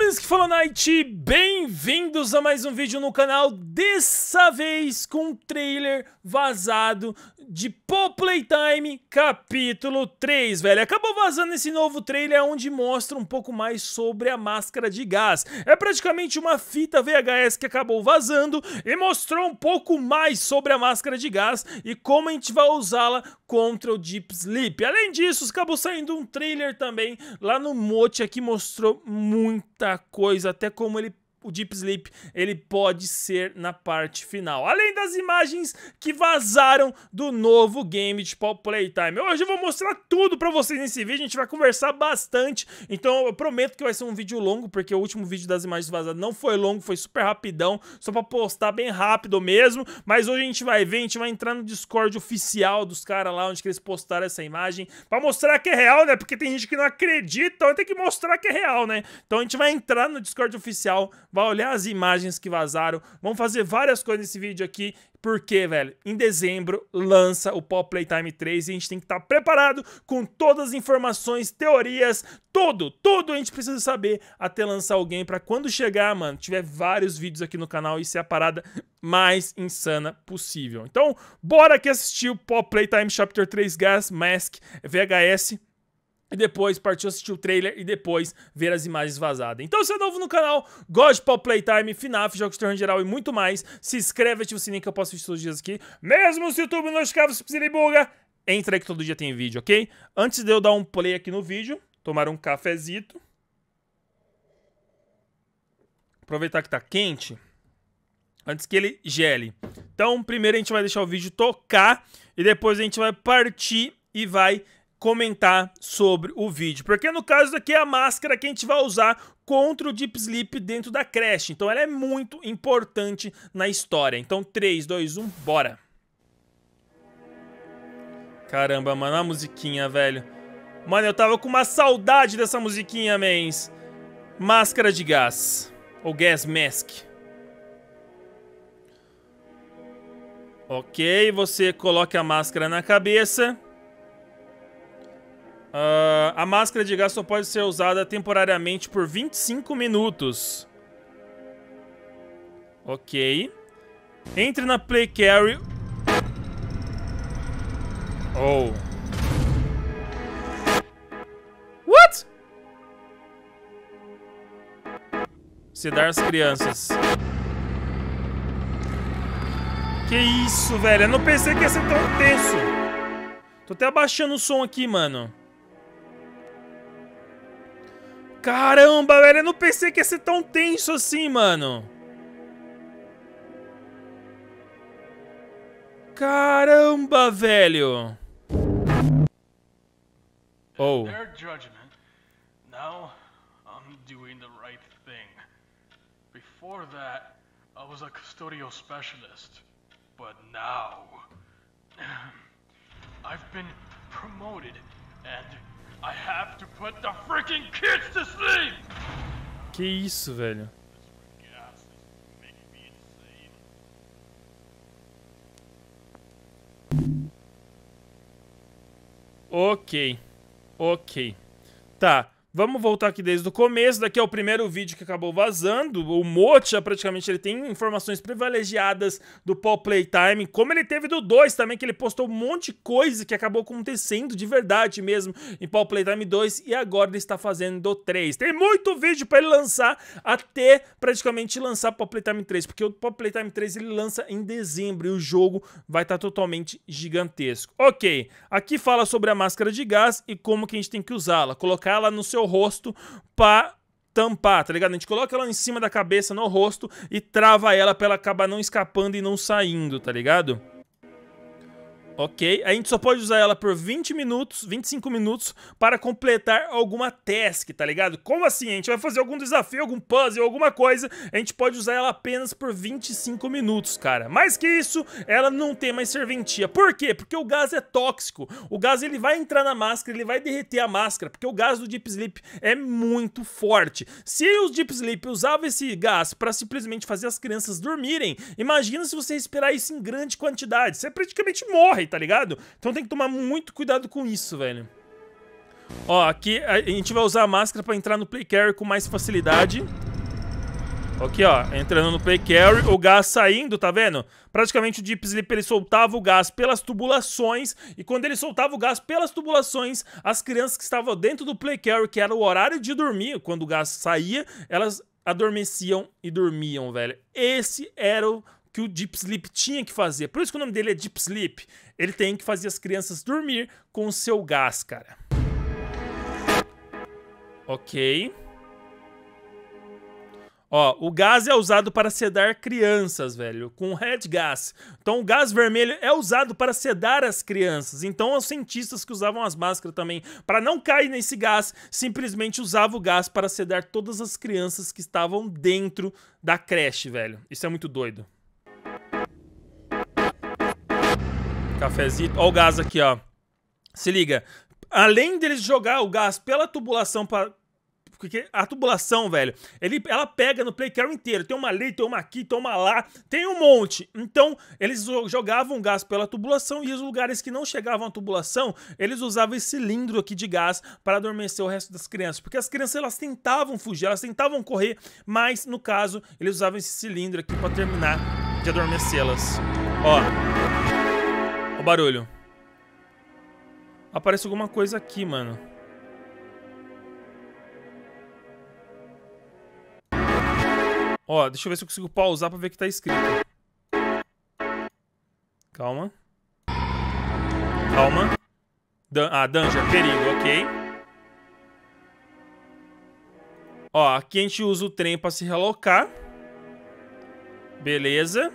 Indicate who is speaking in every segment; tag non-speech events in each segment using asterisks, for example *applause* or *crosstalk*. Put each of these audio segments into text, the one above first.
Speaker 1: amigos que falam na bem-vindos a mais um vídeo no canal, dessa vez com um trailer vazado de Paul Playtime capítulo 3, velho. Acabou vazando esse novo trailer onde mostra um pouco mais sobre a máscara de gás. É praticamente uma fita VHS que acabou vazando e mostrou um pouco mais sobre a máscara de gás e como a gente vai usá-la contra o Deep Sleep. Além disso, acabou saindo um trailer também lá no Mote que mostrou muita coisa, até como ele o Deep Sleep ele pode ser na parte final. Além das imagens que vazaram do novo game de Pop Playtime. Hoje eu vou mostrar tudo para vocês nesse vídeo, a gente vai conversar bastante. Então eu prometo que vai ser um vídeo longo, porque o último vídeo das imagens vazadas não foi longo, foi super rapidão, só para postar bem rápido mesmo. Mas hoje a gente vai ver, a gente vai entrar no Discord oficial dos caras lá, onde eles postaram essa imagem, para mostrar que é real, né? Porque tem gente que não acredita, então tem que mostrar que é real, né? Então a gente vai entrar no Discord oficial vai olhar as imagens que vazaram, vamos fazer várias coisas nesse vídeo aqui, porque, velho, em dezembro lança o Pop Playtime 3 e a gente tem que estar tá preparado com todas as informações, teorias, tudo, tudo a gente precisa saber até lançar o game para quando chegar, mano, tiver vários vídeos aqui no canal e ser é a parada mais insana possível. Então, bora que assistir o Pop Playtime Chapter 3 Gas Mask VHS e depois partiu assistir o trailer e depois ver as imagens vazadas. Então, se é novo no canal, gosta de Playtime, FNAF, jogos de terror em geral e muito mais, se inscreve, ativa o sininho que eu posso assistir todos os dias aqui. Mesmo se o YouTube não escava, se precisa buga, entra aí que todo dia tem vídeo, ok? Antes de eu dar um play aqui no vídeo, tomar um cafezito. Aproveitar que tá quente, antes que ele gele. Então, primeiro a gente vai deixar o vídeo tocar e depois a gente vai partir e vai comentar sobre o vídeo. Porque no caso aqui é a máscara que a gente vai usar contra o Deep Sleep dentro da creche. Então ela é muito importante na história. Então 3, 2, 1, bora! Caramba, mano, a musiquinha, velho. Mano, eu tava com uma saudade dessa musiquinha, mens. Máscara de gás. Ou gas mask. Ok, você coloca a máscara na cabeça. Uh, a máscara de gás só pode ser usada temporariamente por 25 minutos. Ok. Entre na Play Carry. Oh. What? Se as crianças. Que isso, velho. Eu não pensei que ia ser tão tenso. Tô até abaixando o som aqui, mano. Caramba, velho, eu não pensei que ia ser tão tenso assim, mano. Caramba, velho. Oh. Their judgment. Now I'm doing the right thing. Before that, I was a custodial specialist. But now *clears throat* I've been promoted and I have to put the freaking kids to sleep! Que isso, velho? Ok. Ok. Tá. Vamos voltar aqui desde o começo. Daqui é o primeiro vídeo que acabou vazando. O Mocha, praticamente, ele tem informações privilegiadas do Paul Playtime, como ele teve do 2 também, que ele postou um monte de coisa que acabou acontecendo de verdade mesmo em Paul Playtime 2 e agora ele está fazendo do 3. Tem muito vídeo para ele lançar até praticamente lançar Paul Playtime 3, porque o Paul Playtime 3 ele lança em dezembro e o jogo vai estar tá totalmente gigantesco. Ok, aqui fala sobre a máscara de gás e como que a gente tem que usá-la. Colocá-la no seu seu rosto pra tampar, tá ligado? A gente coloca ela em cima da cabeça, no rosto, e trava ela pra ela acabar não escapando e não saindo, tá ligado? Ok? A gente só pode usar ela por 20 minutos, 25 minutos, para completar alguma task, tá ligado? Como assim? A gente vai fazer algum desafio, algum puzzle, alguma coisa, a gente pode usar ela apenas por 25 minutos, cara. Mais que isso, ela não tem mais serventia. Por quê? Porque o gás é tóxico. O gás, ele vai entrar na máscara, ele vai derreter a máscara, porque o gás do Deep Sleep é muito forte. Se o Deep Sleep usava esse gás para simplesmente fazer as crianças dormirem, imagina se você esperar isso em grande quantidade. Você praticamente morre morre, tá ligado? Então tem que tomar muito cuidado com isso, velho. Ó, aqui a gente vai usar a máscara pra entrar no Play Carry com mais facilidade. Aqui, ó, entrando no Play Carry, o gás saindo, tá vendo? Praticamente o Deep Sleep, ele soltava o gás pelas tubulações, e quando ele soltava o gás pelas tubulações, as crianças que estavam dentro do Play Carry, que era o horário de dormir, quando o gás saía, elas adormeciam e dormiam, velho. Esse era o que o Deep Sleep tinha que fazer. Por isso que o nome dele é Deep Sleep. Ele tem que fazer as crianças dormir com o seu gás, cara. Ok. Ó, o gás é usado para sedar crianças, velho, com red gas. Então o gás vermelho é usado para sedar as crianças. Então os cientistas que usavam as máscaras também, para não cair nesse gás, simplesmente usavam o gás para sedar todas as crianças que estavam dentro da creche, velho. Isso é muito doido. Cafezito. Ó o gás aqui, ó. Se liga. Além deles jogar o gás pela tubulação para porque a tubulação, velho, ele, ela pega no play carry inteiro. Tem uma ali, tem uma aqui, tem uma lá, tem um monte. Então, eles jogavam gás pela tubulação e os lugares que não chegavam à tubulação, eles usavam esse cilindro aqui de gás para adormecer o resto das crianças. Porque as crianças, elas tentavam fugir, elas tentavam correr, mas, no caso, eles usavam esse cilindro aqui para terminar de adormecê-las. Ó o barulho. Aparece alguma coisa aqui, mano. Ó, deixa eu ver se eu consigo pausar pra ver o que tá escrito. Calma. Calma. ah, danja, perigo, ok. Ó, aqui a gente usa o trem pra se relocar. Beleza.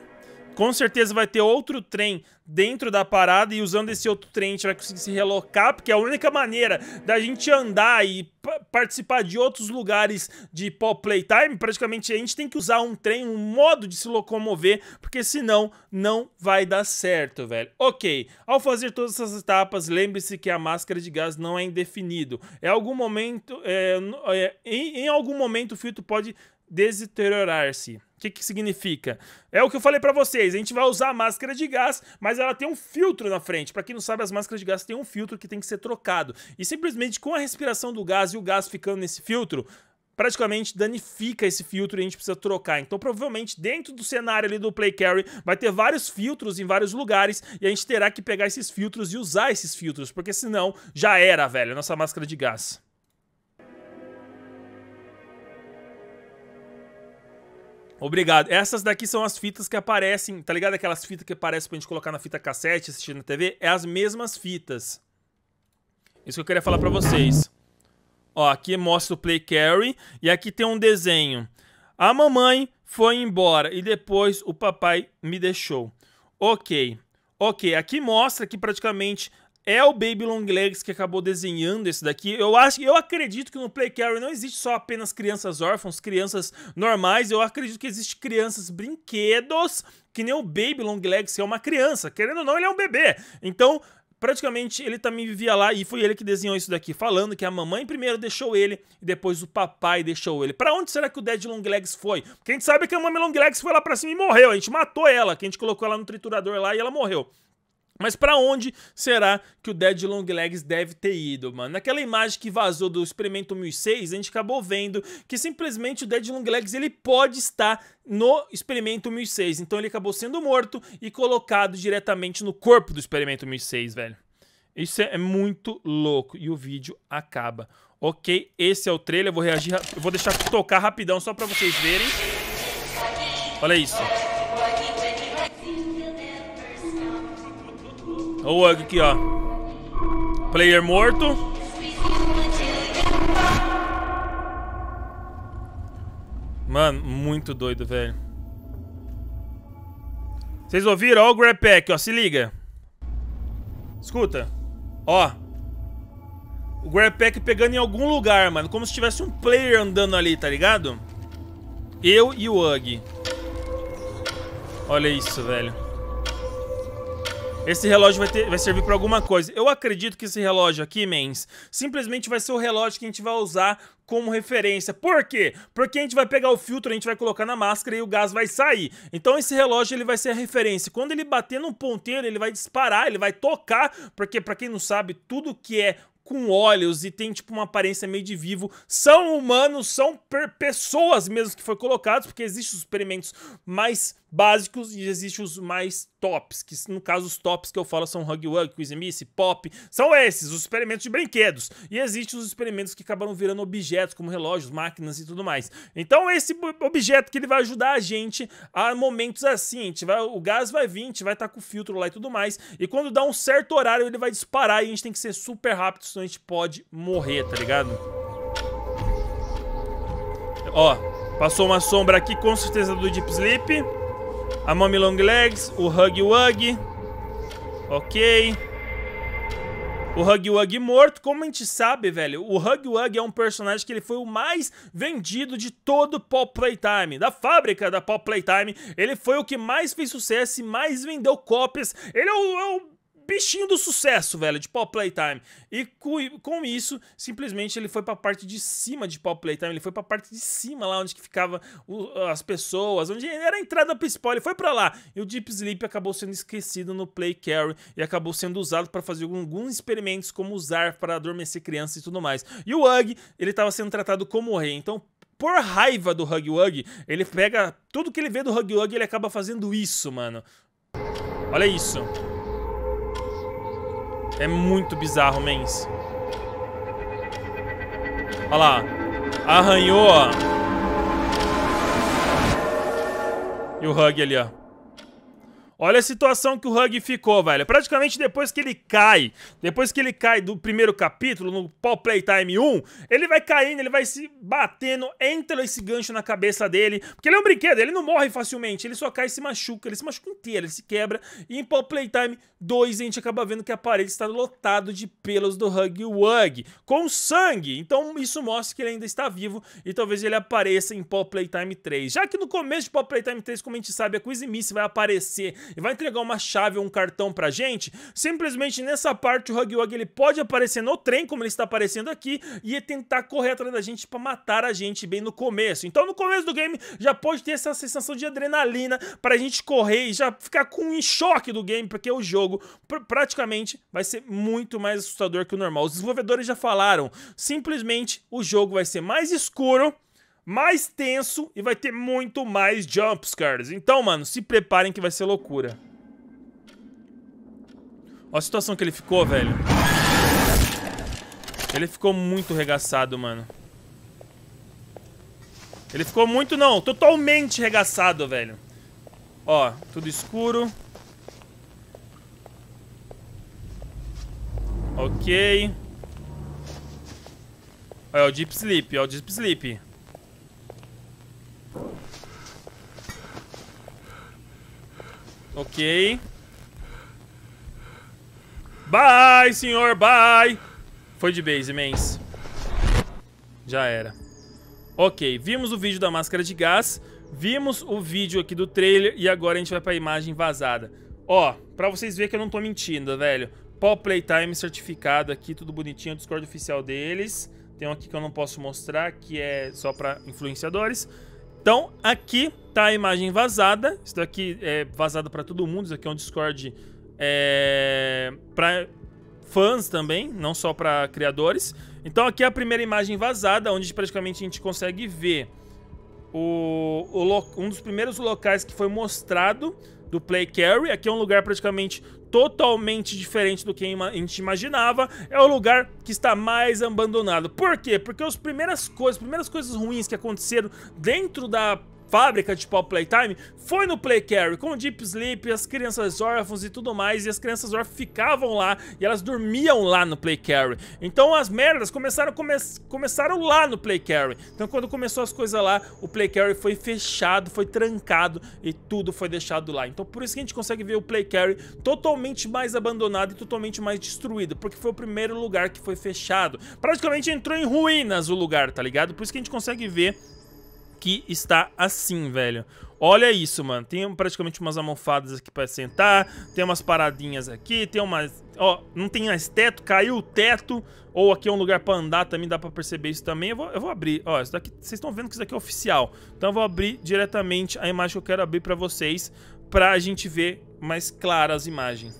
Speaker 1: Com certeza vai ter outro trem dentro da parada e usando esse outro trem a gente vai conseguir se relocar, porque é a única maneira da gente andar e participar de outros lugares de pop playtime, praticamente a gente tem que usar um trem, um modo de se locomover, porque senão não vai dar certo, velho. Ok, ao fazer todas essas etapas, lembre-se que a máscara de gás não é indefinido. É algum momento, é, é, em, em algum momento o filtro pode deteriorar-se. O que, que significa? É o que eu falei para vocês. A gente vai usar a máscara de gás, mas ela tem um filtro na frente. Para quem não sabe, as máscaras de gás têm um filtro que tem que ser trocado. E simplesmente com a respiração do gás e o gás ficando nesse filtro, praticamente danifica esse filtro e a gente precisa trocar. Então, provavelmente, dentro do cenário ali do Play Carry, vai ter vários filtros em vários lugares e a gente terá que pegar esses filtros e usar esses filtros, porque senão já era, velho, a nossa máscara de gás. Obrigado. Essas daqui são as fitas que aparecem, tá ligado? Aquelas fitas que aparecem pra gente colocar na fita cassete, assistir na TV. É as mesmas fitas. Isso que eu queria falar pra vocês. Ó, aqui mostra o Play Carry. E aqui tem um desenho. A mamãe foi embora e depois o papai me deixou. Ok. Ok, aqui mostra que praticamente é o Baby Long Legs que acabou desenhando esse daqui. Eu acho, eu acredito que no Play Carry não existe só apenas crianças órfãos, crianças normais. Eu acredito que existe crianças brinquedos, que nem o Baby Long Legs, que é uma criança. Querendo ou não, ele é um bebê. Então, praticamente ele também vivia lá e foi ele que desenhou isso daqui, falando que a mamãe primeiro deixou ele e depois o papai deixou ele. Para onde será que o Dead Longlegs foi? Porque a gente sabe que a mamãe Longlegs foi lá para cima e morreu. A gente matou ela, que a gente colocou ela no triturador lá e ela morreu. Mas para onde será que o Dead Long Legs deve ter ido, mano? Naquela imagem que vazou do Experimento 1006, a gente acabou vendo que simplesmente o Dead Long Legs ele pode estar no Experimento 1006. Então ele acabou sendo morto e colocado diretamente no corpo do Experimento 1006, velho. Isso é muito louco. E o vídeo acaba. Ok, esse é o trailer. Eu vou reagir. Eu vou deixar tocar rapidão só pra vocês verem. Olha isso. Olha o Ugg aqui, ó. Player morto. Mano, muito doido, velho. Vocês ouviram? Olha o grab pack, ó. Se liga. Escuta. Ó. O grab pack pegando em algum lugar, mano. Como se tivesse um player andando ali, tá ligado? Eu e o Ugg. Olha isso, velho. Esse relógio vai, ter, vai servir para alguma coisa. Eu acredito que esse relógio aqui, mens, simplesmente vai ser o relógio que a gente vai usar como referência. Por quê? Porque a gente vai pegar o filtro, a gente vai colocar na máscara e o gás vai sair. Então esse relógio ele vai ser a referência. Quando ele bater no ponteiro, ele vai disparar, ele vai tocar, porque para quem não sabe, tudo que é com olhos e tem tipo uma aparência meio de vivo, são humanos, são pessoas mesmo que foi colocados, porque existem os experimentos mais básicos e existem os mais tops, que no caso os tops que eu falo são Hug Wug, Quiz Miss, Pop, são esses, os experimentos de brinquedos. E existem os experimentos que acabaram virando objetos, como relógios, máquinas e tudo mais. Então esse objeto que ele vai ajudar a gente a momentos assim, a gente vai, o gás vai vir, a gente vai estar tá com o filtro lá e tudo mais, e quando dá um certo horário ele vai disparar e a gente tem que ser super rápido, senão a gente pode morrer, tá ligado? Ó, passou uma sombra aqui, com certeza do Deep Sleep. A Mommy Long Legs, o Hug Wug. Ok. O Hug Wug morto, como a gente sabe, velho, o Hug Wug é um personagem que ele foi o mais vendido de todo o Pop Playtime. Da fábrica da Pop Playtime, ele foi o que mais fez sucesso e mais vendeu cópias. Ele é o, é o bichinho do sucesso, velho, de Pop Playtime. E com isso, simplesmente ele foi pra parte de cima de Pop Playtime, ele foi pra parte de cima lá onde que ficava o, as pessoas, onde era a entrada principal, ele foi pra lá. E o Deep Sleep acabou sendo esquecido no Play Carry e acabou sendo usado para fazer alguns experimentos como usar para adormecer crianças e tudo mais. E o Hug, ele tava sendo tratado como rei, então por raiva do Hug Wug, ele pega tudo que ele vê do Hug Wug, ele acaba fazendo isso, mano. Olha isso. É muito bizarro, mens. Olha lá. Arranhou, ó. E o Hug ali, ó. Olha a situação que o Hug ficou, velho. Praticamente depois que ele cai, depois que ele cai do primeiro capítulo, no Paul Playtime 1, ele vai caindo, ele vai se batendo, entra esse gancho na cabeça dele. Porque ele é um brinquedo, ele não morre facilmente, ele só cai e se machuca, ele se machuca inteiro, ele se quebra. E em Paul Playtime 2, a gente acaba vendo que a parede está lotada de pelos do Hug Wug, com sangue. Então isso mostra que ele ainda está vivo e talvez ele apareça em Paul Playtime 3. Já que no começo de Paul Playtime 3, como a gente sabe, a Quiz vai aparecer e vai entregar uma chave ou um cartão pra gente, simplesmente nessa parte o Huggy ele pode aparecer no trem, como ele está aparecendo aqui, e é tentar correr atrás da gente para matar a gente bem no começo. Então no começo do game já pode ter essa sensação de adrenalina pra gente correr e já ficar com um choque do game, porque o jogo pr praticamente vai ser muito mais assustador que o normal. Os desenvolvedores já falaram, simplesmente o jogo vai ser mais escuro mais tenso e vai ter muito mais jumpscares. Então, mano, se preparem que vai ser loucura. Olha a situação que ele ficou, velho. Ele ficou muito regaçado, mano. Ele ficou muito, não, totalmente regaçado, velho. Ó, tudo escuro. Ok. Olha o Deep Sleep, ó, o Deep Sleep. Ok. Bye, senhor, bye. Foi de base, mens. Já era. Ok, vimos o vídeo da máscara de gás, vimos o vídeo aqui do trailer e agora a gente vai pra imagem vazada. Ó, pra vocês verem que eu não tô mentindo, velho. Pop Playtime certificado aqui, tudo bonitinho, Discord oficial deles. Tem um aqui que eu não posso mostrar, que é só pra influenciadores. Então, aqui tá a imagem vazada. Isso daqui é vazado para todo mundo. Isso aqui é um Discord é, para fãs também, não só para criadores. Então aqui é a primeira imagem vazada, onde praticamente a gente consegue ver o, o um dos primeiros locais que foi mostrado do Play Carry. Aqui é um lugar praticamente totalmente diferente do que a gente imaginava, é o lugar que está mais abandonado. Por quê? Porque as primeiras coisas, primeiras coisas ruins que aconteceram dentro da fábrica de Pop Playtime foi no Play Carry, com o Deep Sleep, as crianças órfãos e tudo mais, e as crianças órfãs ficavam lá e elas dormiam lá no Play Carry. Então as merdas começaram, come começaram lá no Play Carry. Então quando começou as coisas lá, o Play Carry foi fechado, foi trancado e tudo foi deixado lá. Então por isso que a gente consegue ver o Play Carry totalmente mais abandonado e totalmente mais destruído, porque foi o primeiro lugar que foi fechado. Praticamente entrou em ruínas o lugar, tá ligado? Por isso que a gente consegue ver aqui está assim, velho. Olha isso, mano. Tem praticamente umas almofadas aqui pra sentar, tem umas paradinhas aqui, tem umas... Ó, não tem mais teto, caiu o teto. Ou aqui é um lugar pra andar também, dá pra perceber isso também. Eu vou, eu vou abrir, ó, isso daqui... Vocês estão vendo que isso daqui é oficial. Então eu vou abrir diretamente a imagem que eu quero abrir pra vocês, pra gente ver mais clara as imagens.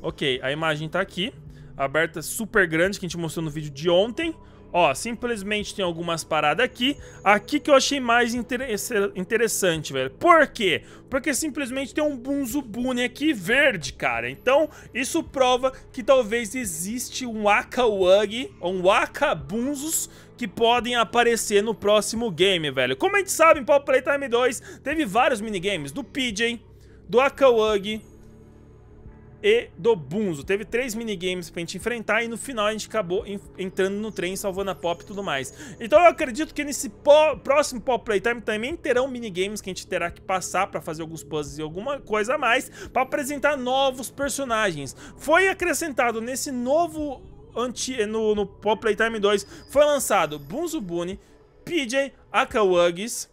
Speaker 1: Ok, a imagem tá aqui. Aberta super grande, que a gente mostrou no vídeo de ontem. Ó, simplesmente tem algumas paradas aqui. Aqui que eu achei mais interessante, velho. Por quê? Porque simplesmente tem um Bunzubune aqui verde, cara. Então, isso prova que talvez existe um Akawagi, ou um Akabunzus, que podem aparecer no próximo game, velho. Como a gente sabe, em Pop Playtime 2 teve vários minigames, do Pidgey, do Akawagi, e do Bunzo. Teve três minigames pra gente enfrentar e no final a gente acabou entrando no trem, salvando a Pop e tudo mais. Então eu acredito que nesse próximo Pop Playtime também terão minigames que a gente terá que passar pra fazer alguns puzzles e alguma coisa a mais pra apresentar novos personagens. Foi acrescentado nesse novo... Anti no, no Pop Playtime 2 foi lançado Bunzo Bunny, PJ Akawagis,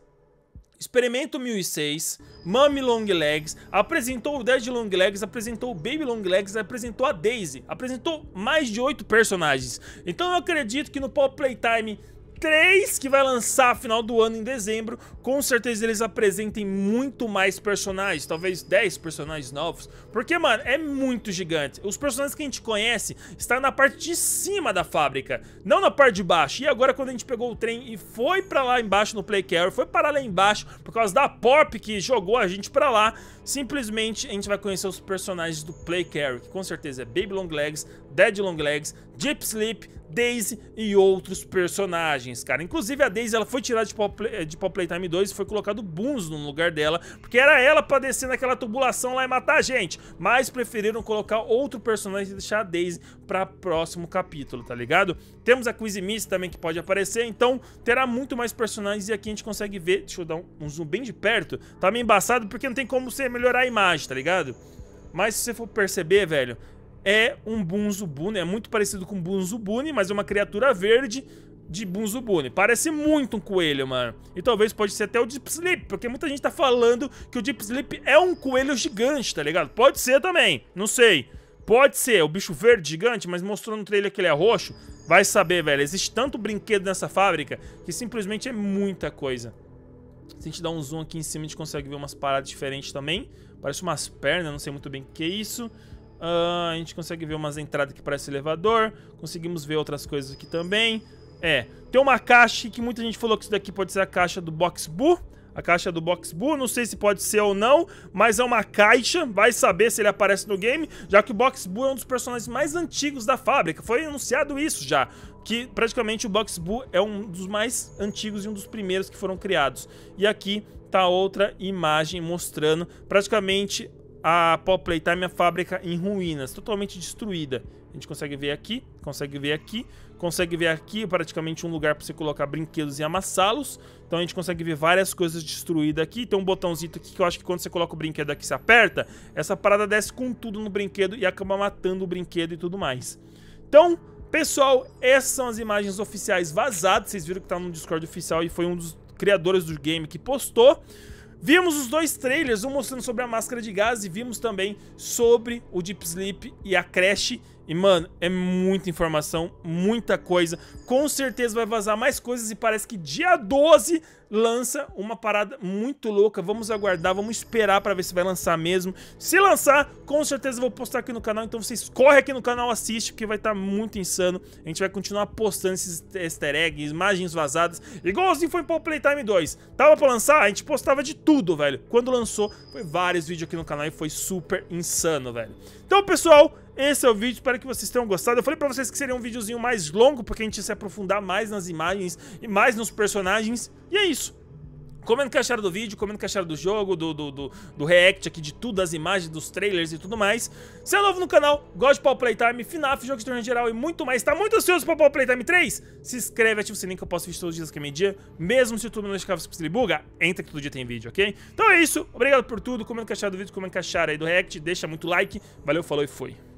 Speaker 1: Experimento 1006, Mami Long Legs, apresentou o Dead Long Legs, apresentou o Baby Long Legs, apresentou a Daisy, apresentou mais de 8 personagens. Então eu acredito que no Pop Playtime 3, que vai lançar final do ano em dezembro, com certeza eles apresentem muito mais personagens, talvez 10 personagens novos, porque, mano, é muito gigante. Os personagens que a gente conhece estão na parte de cima da fábrica, não na parte de baixo. E agora, quando a gente pegou o trem e foi para lá embaixo no Play Carry, foi parar lá embaixo por causa da Pop que jogou a gente para lá, simplesmente a gente vai conhecer os personagens do Play Carry, que com certeza é Baby Long Legs, Dead Long Legs, Deep Sleep, Daisy e outros personagens, cara. Inclusive a Daisy ela foi tirada de Pop, eh, de Pop Playtime 2 e foi colocado Boons no lugar dela, porque era ela pra descer naquela tubulação lá e matar a gente, mas preferiram colocar outro personagem e deixar a Daisy pra próximo capítulo, tá ligado? Temos a Quiz Miss também que pode aparecer, então terá muito mais personagens e aqui a gente consegue ver, deixa eu dar um, um zoom bem de perto, tá meio embaçado porque não tem como você melhorar a imagem, tá ligado? Mas se você for perceber, velho, é um Bunzubune, é muito parecido com Bunzubune, mas é uma criatura verde de Bunzubune. Parece muito um coelho, mano. E talvez pode ser até o Deep Sleep, porque muita gente tá falando que o Deep Sleep é um coelho gigante, tá ligado? Pode ser também, não sei. Pode ser, o bicho verde gigante, mas mostrou no trailer que ele é roxo. Vai saber, velho. Existe tanto brinquedo nessa fábrica que simplesmente é muita coisa. Se a gente dar um zoom aqui em cima, a gente consegue ver umas paradas diferentes também. Parece umas pernas, não sei muito bem o que é isso. Uh, a gente consegue ver umas entradas que parece elevador. Conseguimos ver outras coisas aqui também. É, tem uma caixa que muita gente falou que isso daqui pode ser a caixa do Box Boo. A caixa do Box Boo, não sei se pode ser ou não, mas é uma caixa, vai saber se ele aparece no game, já que o Box Boo é um dos personagens mais antigos da fábrica, foi anunciado isso já, que praticamente o Box Boo é um dos mais antigos e um dos primeiros que foram criados. E aqui tá outra imagem mostrando praticamente a Pop Playtime, a fábrica em ruínas, totalmente destruída. A gente consegue ver aqui, consegue ver aqui, consegue ver aqui praticamente um lugar para você colocar brinquedos e amassá-los. Então a gente consegue ver várias coisas destruídas aqui. Tem um botãozinho aqui que eu acho que quando você coloca o brinquedo aqui, você aperta, essa parada desce com tudo no brinquedo e acaba matando o brinquedo e tudo mais. Então, pessoal, essas são as imagens oficiais vazadas. Vocês viram que tá no Discord oficial e foi um dos criadores do game que postou. Vimos os dois trailers, um mostrando sobre a máscara de gás e vimos também sobre o Deep Sleep e a creche e, mano, é muita informação, muita coisa. Com certeza vai vazar mais coisas e parece que dia 12 lança uma parada muito louca. Vamos aguardar, vamos esperar pra ver se vai lançar mesmo. Se lançar, com certeza vou postar aqui no canal. Então vocês correm aqui no canal, assiste, porque vai estar tá muito insano. A gente vai continuar postando esses easter eggs, imagens vazadas. Igualzinho foi em Playtime 2. Tava pra lançar, a gente postava de tudo, velho. Quando lançou, foi vários vídeos aqui no canal e foi super insano, velho. Então, pessoal... Esse é o vídeo, espero que vocês tenham gostado. Eu falei pra vocês que seria um videozinho mais longo, porque a gente ia se aprofundar mais nas imagens e mais nos personagens. E é isso. Comenta o que acharam do vídeo, comenta o que acharam do jogo, do, do, do, do, react aqui, de tudo, das imagens, dos trailers e tudo mais. Se é novo no canal, gosta de Pau Playtime, FNAF, jogos de torneio geral e muito mais, tá muito ansioso pra Pau Playtime 3? Se inscreve, ativa o sininho que eu posso vídeo todos os dias que é meio-dia, mesmo se o YouTube não notificar você que se buga, entra que todo dia tem vídeo, ok? Então é isso, obrigado por tudo, comenta o que acharam do vídeo, comenta o que acharam aí do react, deixa muito like, valeu, falou e fui.